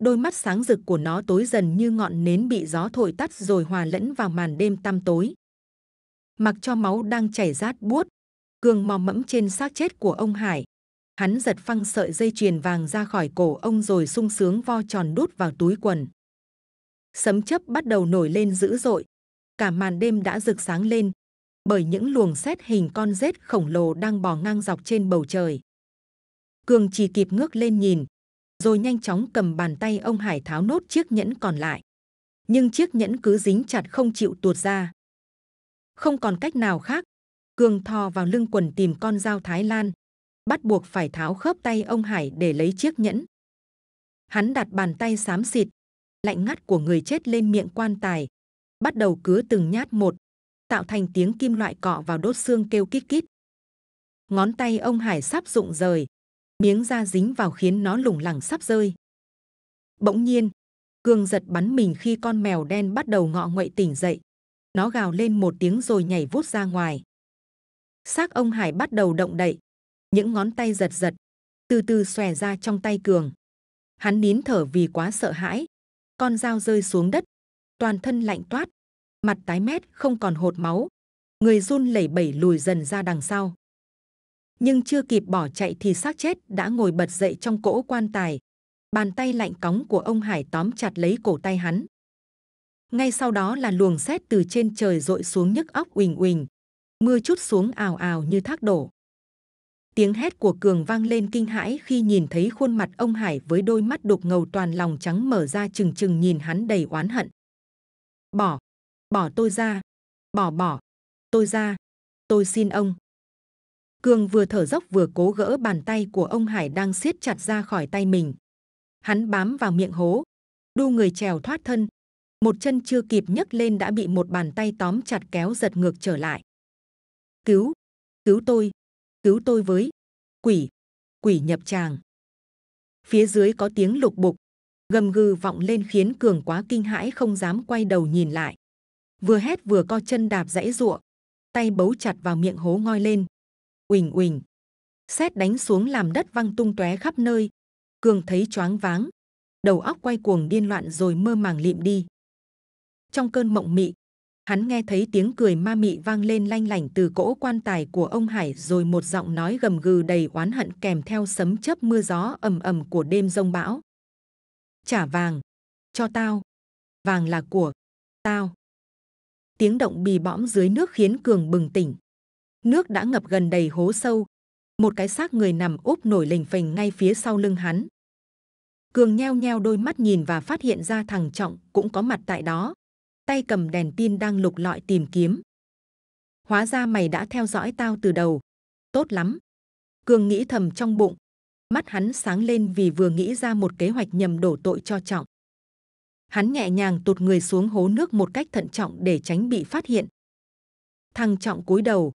đôi mắt sáng rực của nó tối dần như ngọn nến bị gió thổi tắt rồi hòa lẫn vào màn đêm tăm tối. Mặc cho máu đang chảy rát buốt, Cường mò mẫm trên xác chết của ông Hải. Hắn giật phăng sợi dây chuyền vàng ra khỏi cổ ông rồi sung sướng vo tròn đút vào túi quần. Sấm chớp bắt đầu nổi lên dữ dội. Cả màn đêm đã rực sáng lên bởi những luồng xét hình con rết khổng lồ đang bò ngang dọc trên bầu trời. Cường chỉ kịp ngước lên nhìn, rồi nhanh chóng cầm bàn tay ông Hải tháo nốt chiếc nhẫn còn lại. Nhưng chiếc nhẫn cứ dính chặt không chịu tuột ra. Không còn cách nào khác, Cường thò vào lưng quần tìm con dao Thái Lan, bắt buộc phải tháo khớp tay ông Hải để lấy chiếc nhẫn. Hắn đặt bàn tay xám xịt, lạnh ngắt của người chết lên miệng quan tài, bắt đầu cứa từng nhát một, tạo thành tiếng kim loại cọ vào đốt xương kêu kít kít. Ngón tay ông Hải sắp rụng rời, miếng da dính vào khiến nó lủng lẳng sắp rơi. Bỗng nhiên, Cương giật bắn mình khi con mèo đen bắt đầu ngọ nguậy tỉnh dậy. Nó gào lên một tiếng rồi nhảy vút ra ngoài. Xác ông Hải bắt đầu động đậy, những ngón tay giật giật, từ từ xòe ra trong tay Cường. Hắn nín thở vì quá sợ hãi. Con dao rơi xuống đất, toàn thân lạnh toát, mặt tái mét không còn hột máu, người run lẩy bẩy lùi dần ra đằng sau nhưng chưa kịp bỏ chạy thì xác chết đã ngồi bật dậy trong cỗ quan tài. Bàn tay lạnh cóng của ông Hải tóm chặt lấy cổ tay hắn. Ngay sau đó là luồng xét từ trên trời rội xuống nhức óc uỳnh uỳnh. Mưa chút xuống ào ào như thác đổ. Tiếng hét của Cường vang lên kinh hãi khi nhìn thấy khuôn mặt ông Hải với đôi mắt đục ngầu toàn lòng trắng mở ra chừng chừng nhìn hắn đầy oán hận. Bỏ, bỏ tôi ra, bỏ bỏ, tôi ra, tôi xin ông. Cường vừa thở dốc vừa cố gỡ bàn tay của ông Hải đang siết chặt ra khỏi tay mình. Hắn bám vào miệng hố, đu người trèo thoát thân. Một chân chưa kịp nhấc lên đã bị một bàn tay tóm chặt kéo giật ngược trở lại. Cứu! Cứu tôi! Cứu tôi với! Quỷ! Quỷ nhập tràng! Phía dưới có tiếng lục bục, gầm gừ vọng lên khiến Cường quá kinh hãi không dám quay đầu nhìn lại. Vừa hét vừa co chân đạp dãy ruộng, tay bấu chặt vào miệng hố ngoi lên Uỳnh uỳnh. Xét đánh xuống làm đất văng tung tóe khắp nơi. Cường thấy choáng váng. Đầu óc quay cuồng điên loạn rồi mơ màng lịm đi. Trong cơn mộng mị, hắn nghe thấy tiếng cười ma mị vang lên lanh lảnh từ cỗ quan tài của ông hải rồi một giọng nói gầm gừ đầy oán hận kèm theo sấm chớp mưa gió ầm ầm của đêm rông bão trả vàng cho tao vàng là của tao tiếng động bì bõm dưới nước khiến cường bừng tỉnh nước đã ngập gần đầy hố sâu. Một cái xác người nằm úp nổi lình phình ngay phía sau lưng hắn. Cường nheo nheo đôi mắt nhìn và phát hiện ra thằng Trọng cũng có mặt tại đó. Tay cầm đèn pin đang lục lọi tìm kiếm. Hóa ra mày đã theo dõi tao từ đầu. Tốt lắm. Cường nghĩ thầm trong bụng. Mắt hắn sáng lên vì vừa nghĩ ra một kế hoạch nhằm đổ tội cho Trọng. Hắn nhẹ nhàng tụt người xuống hố nước một cách thận trọng để tránh bị phát hiện. Thằng Trọng cúi đầu,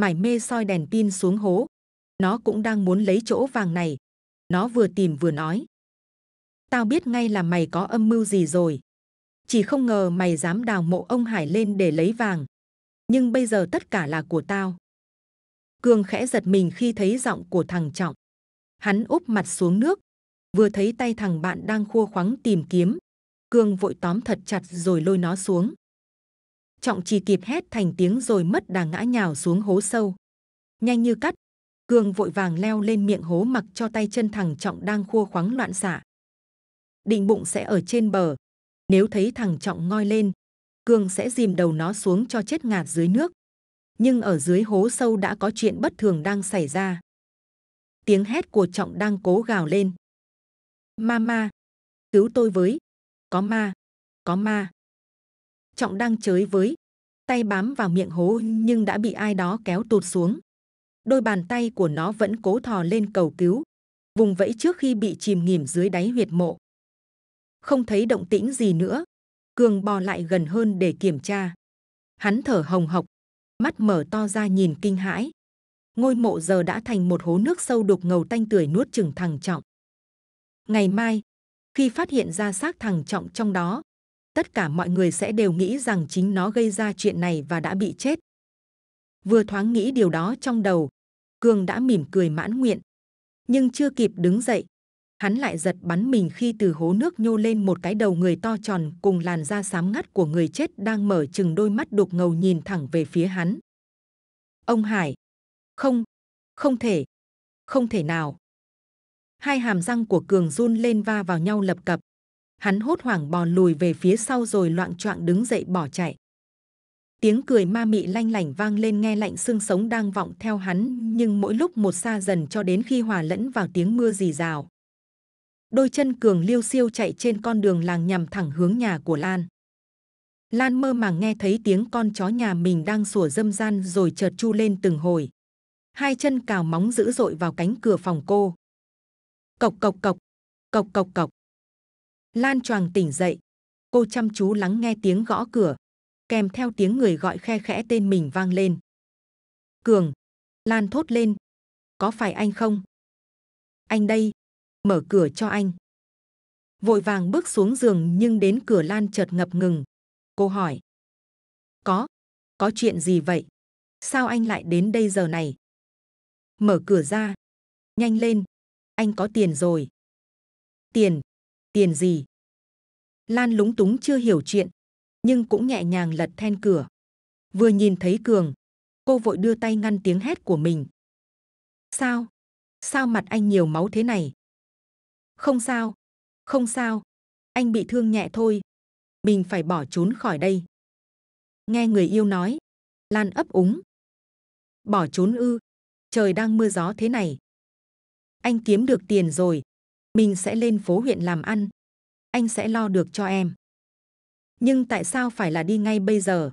mải mê soi đèn pin xuống hố. Nó cũng đang muốn lấy chỗ vàng này. Nó vừa tìm vừa nói. Tao biết ngay là mày có âm mưu gì rồi. Chỉ không ngờ mày dám đào mộ ông Hải lên để lấy vàng. Nhưng bây giờ tất cả là của tao. Cường khẽ giật mình khi thấy giọng của thằng Trọng. Hắn úp mặt xuống nước. Vừa thấy tay thằng bạn đang khua khoắng tìm kiếm. Cường vội tóm thật chặt rồi lôi nó xuống trọng chỉ kịp hét thành tiếng rồi mất đà ngã nhào xuống hố sâu nhanh như cắt cường vội vàng leo lên miệng hố mặc cho tay chân thằng trọng đang khua khoáng loạn xạ. định bụng sẽ ở trên bờ nếu thấy thằng trọng ngoi lên cường sẽ dìm đầu nó xuống cho chết ngạt dưới nước nhưng ở dưới hố sâu đã có chuyện bất thường đang xảy ra tiếng hét của trọng đang cố gào lên ma ma cứu tôi với có ma có ma trọng đang chới với tay bám vào miệng hố nhưng đã bị ai đó kéo tụt xuống đôi bàn tay của nó vẫn cố thò lên cầu cứu vùng vẫy trước khi bị chìm nghỉm dưới đáy huyệt mộ không thấy động tĩnh gì nữa cường bò lại gần hơn để kiểm tra hắn thở hồng hộc mắt mở to ra nhìn kinh hãi ngôi mộ giờ đã thành một hố nước sâu đục ngầu tanh tưởi nuốt chừng thằng trọng ngày mai khi phát hiện ra xác thằng trọng trong đó tất cả mọi người sẽ đều nghĩ rằng chính nó gây ra chuyện này và đã bị chết. Vừa thoáng nghĩ điều đó trong đầu, Cường đã mỉm cười mãn nguyện. Nhưng chưa kịp đứng dậy, hắn lại giật bắn mình khi từ hố nước nhô lên một cái đầu người to tròn cùng làn da xám ngắt của người chết đang mở chừng đôi mắt đục ngầu nhìn thẳng về phía hắn. Ông Hải, không, không thể, không thể nào. Hai hàm răng của Cường run lên va vào nhau lập cập, hắn hốt hoảng bò lùi về phía sau rồi loạn choạng đứng dậy bỏ chạy tiếng cười ma mị lanh lảnh vang lên nghe lạnh xương sống đang vọng theo hắn nhưng mỗi lúc một xa dần cho đến khi hòa lẫn vào tiếng mưa rì rào đôi chân cường liêu siêu chạy trên con đường làng nhằm thẳng hướng nhà của lan lan mơ màng nghe thấy tiếng con chó nhà mình đang sủa dâm gian rồi chợt chu lên từng hồi hai chân cào móng dữ dội vào cánh cửa phòng cô cộc cộc cộc cộc cộc cộc Lan choàng tỉnh dậy. Cô chăm chú lắng nghe tiếng gõ cửa, kèm theo tiếng người gọi khe khẽ tên mình vang lên. Cường! Lan thốt lên. Có phải anh không? Anh đây! Mở cửa cho anh! Vội vàng bước xuống giường nhưng đến cửa Lan chợt ngập ngừng. Cô hỏi. Có! Có chuyện gì vậy? Sao anh lại đến đây giờ này? Mở cửa ra! Nhanh lên! Anh có tiền rồi! Tiền! tiền gì lan lúng túng chưa hiểu chuyện nhưng cũng nhẹ nhàng lật then cửa vừa nhìn thấy cường cô vội đưa tay ngăn tiếng hét của mình sao sao mặt anh nhiều máu thế này không sao không sao anh bị thương nhẹ thôi mình phải bỏ trốn khỏi đây nghe người yêu nói lan ấp úng bỏ trốn ư trời đang mưa gió thế này anh kiếm được tiền rồi mình sẽ lên phố huyện làm ăn. Anh sẽ lo được cho em. Nhưng tại sao phải là đi ngay bây giờ?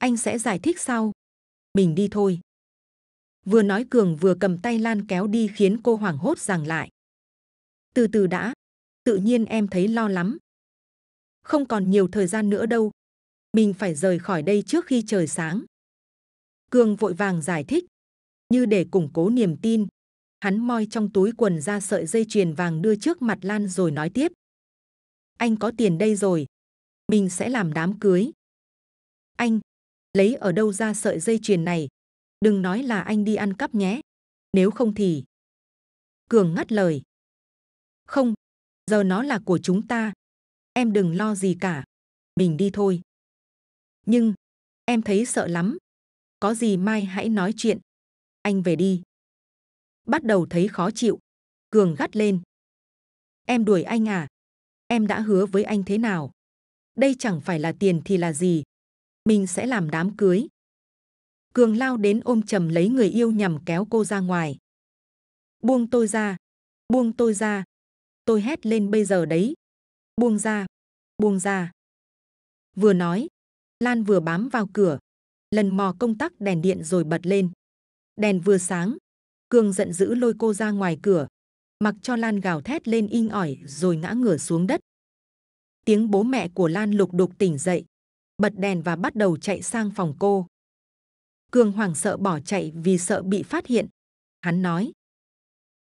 Anh sẽ giải thích sau. Mình đi thôi. Vừa nói Cường vừa cầm tay Lan kéo đi khiến cô hoảng hốt rằng lại. Từ từ đã, tự nhiên em thấy lo lắm. Không còn nhiều thời gian nữa đâu. Mình phải rời khỏi đây trước khi trời sáng. Cường vội vàng giải thích. Như để củng cố niềm tin, hắn moi trong túi quần ra sợi dây chuyền vàng đưa trước mặt Lan rồi nói tiếp. Anh có tiền đây rồi, mình sẽ làm đám cưới. Anh, lấy ở đâu ra sợi dây chuyền này? Đừng nói là anh đi ăn cắp nhé, nếu không thì... Cường ngắt lời. Không, giờ nó là của chúng ta. Em đừng lo gì cả, mình đi thôi. Nhưng, em thấy sợ lắm. Có gì mai hãy nói chuyện. Anh về đi bắt đầu thấy khó chịu. Cường gắt lên. Em đuổi anh à? Em đã hứa với anh thế nào? Đây chẳng phải là tiền thì là gì? Mình sẽ làm đám cưới. Cường lao đến ôm chầm lấy người yêu nhằm kéo cô ra ngoài. Buông tôi ra, buông tôi ra. Tôi hét lên bây giờ đấy. Buông ra, buông ra. Vừa nói, Lan vừa bám vào cửa, lần mò công tắc đèn điện rồi bật lên. Đèn vừa sáng, Cương giận dữ lôi cô ra ngoài cửa, mặc cho Lan gào thét lên in ỏi rồi ngã ngửa xuống đất. Tiếng bố mẹ của Lan lục đục tỉnh dậy, bật đèn và bắt đầu chạy sang phòng cô. Cương hoảng sợ bỏ chạy vì sợ bị phát hiện. Hắn nói,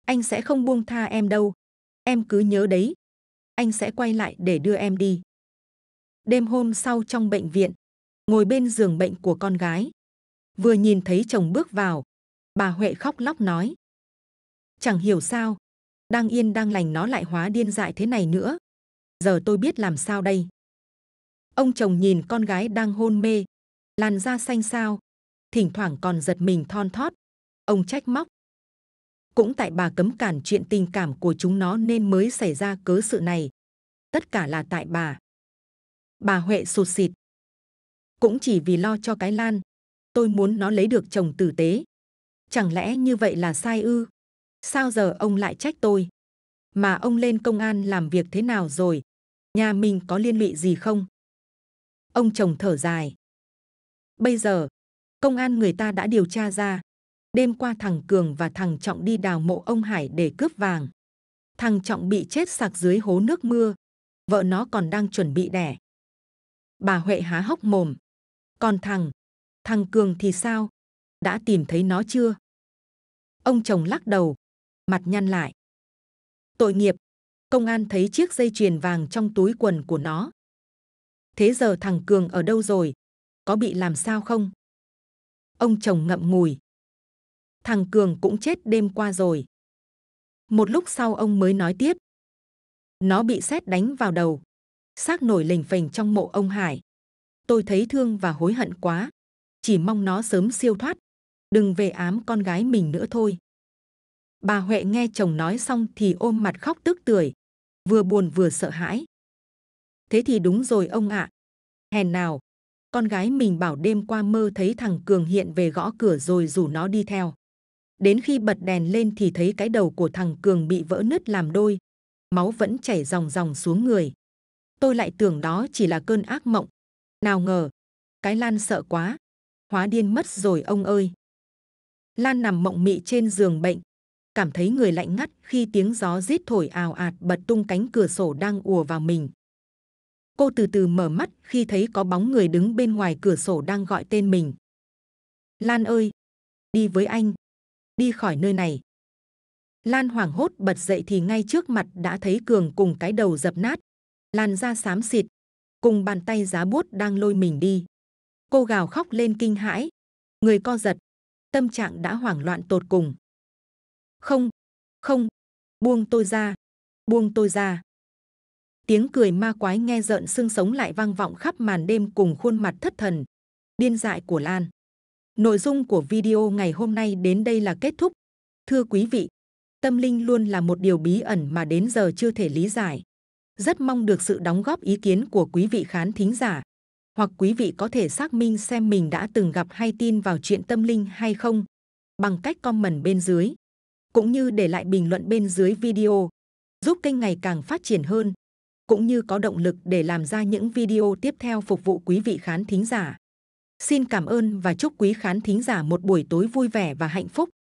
anh sẽ không buông tha em đâu, em cứ nhớ đấy. Anh sẽ quay lại để đưa em đi. Đêm hôm sau trong bệnh viện, ngồi bên giường bệnh của con gái. Vừa nhìn thấy chồng bước vào, Bà Huệ khóc lóc nói. Chẳng hiểu sao, đang yên đang lành nó lại hóa điên dại thế này nữa. Giờ tôi biết làm sao đây. Ông chồng nhìn con gái đang hôn mê, làn da xanh xao, thỉnh thoảng còn giật mình thon thót. Ông trách móc. Cũng tại bà cấm cản chuyện tình cảm của chúng nó nên mới xảy ra cớ sự này. Tất cả là tại bà. Bà Huệ sụt sịt. Cũng chỉ vì lo cho cái Lan, tôi muốn nó lấy được chồng tử tế. Chẳng lẽ như vậy là sai ư? Sao giờ ông lại trách tôi? Mà ông lên công an làm việc thế nào rồi? Nhà mình có liên lụy gì không? Ông chồng thở dài. Bây giờ, công an người ta đã điều tra ra. Đêm qua thằng Cường và thằng Trọng đi đào mộ ông Hải để cướp vàng. Thằng Trọng bị chết sạc dưới hố nước mưa. Vợ nó còn đang chuẩn bị đẻ. Bà Huệ há hốc mồm. Còn thằng, thằng Cường thì sao? đã tìm thấy nó chưa? Ông chồng lắc đầu, mặt nhăn lại. Tội nghiệp, công an thấy chiếc dây chuyền vàng trong túi quần của nó. Thế giờ thằng Cường ở đâu rồi? Có bị làm sao không? Ông chồng ngậm ngùi. Thằng Cường cũng chết đêm qua rồi. Một lúc sau ông mới nói tiếp. Nó bị xét đánh vào đầu. Xác nổi lình phình trong mộ ông Hải. Tôi thấy thương và hối hận quá. Chỉ mong nó sớm siêu thoát đừng về ám con gái mình nữa thôi. Bà Huệ nghe chồng nói xong thì ôm mặt khóc tức tưởi, vừa buồn vừa sợ hãi. Thế thì đúng rồi ông ạ. À. Hèn nào, con gái mình bảo đêm qua mơ thấy thằng Cường hiện về gõ cửa rồi rủ nó đi theo. Đến khi bật đèn lên thì thấy cái đầu của thằng Cường bị vỡ nứt làm đôi, máu vẫn chảy ròng ròng xuống người. Tôi lại tưởng đó chỉ là cơn ác mộng. Nào ngờ, cái Lan sợ quá, hóa điên mất rồi ông ơi. Lan nằm mộng mị trên giường bệnh, cảm thấy người lạnh ngắt khi tiếng gió rít thổi ào ạt bật tung cánh cửa sổ đang ùa vào mình. Cô từ từ mở mắt khi thấy có bóng người đứng bên ngoài cửa sổ đang gọi tên mình. Lan ơi, đi với anh, đi khỏi nơi này. Lan hoảng hốt bật dậy thì ngay trước mặt đã thấy Cường cùng cái đầu dập nát. Lan ra xám xịt, cùng bàn tay giá buốt đang lôi mình đi. Cô gào khóc lên kinh hãi, người co giật, tâm trạng đã hoảng loạn tột cùng. Không, không, buông tôi ra, buông tôi ra. Tiếng cười ma quái nghe rợn xương sống lại vang vọng khắp màn đêm cùng khuôn mặt thất thần, điên dại của Lan. Nội dung của video ngày hôm nay đến đây là kết thúc. Thưa quý vị, tâm linh luôn là một điều bí ẩn mà đến giờ chưa thể lý giải. Rất mong được sự đóng góp ý kiến của quý vị khán thính giả hoặc quý vị có thể xác minh xem mình đã từng gặp hay tin vào chuyện tâm linh hay không bằng cách comment bên dưới cũng như để lại bình luận bên dưới video giúp kênh ngày càng phát triển hơn cũng như có động lực để làm ra những video tiếp theo phục vụ quý vị khán thính giả. Xin cảm ơn và chúc quý khán thính giả một buổi tối vui vẻ và hạnh phúc.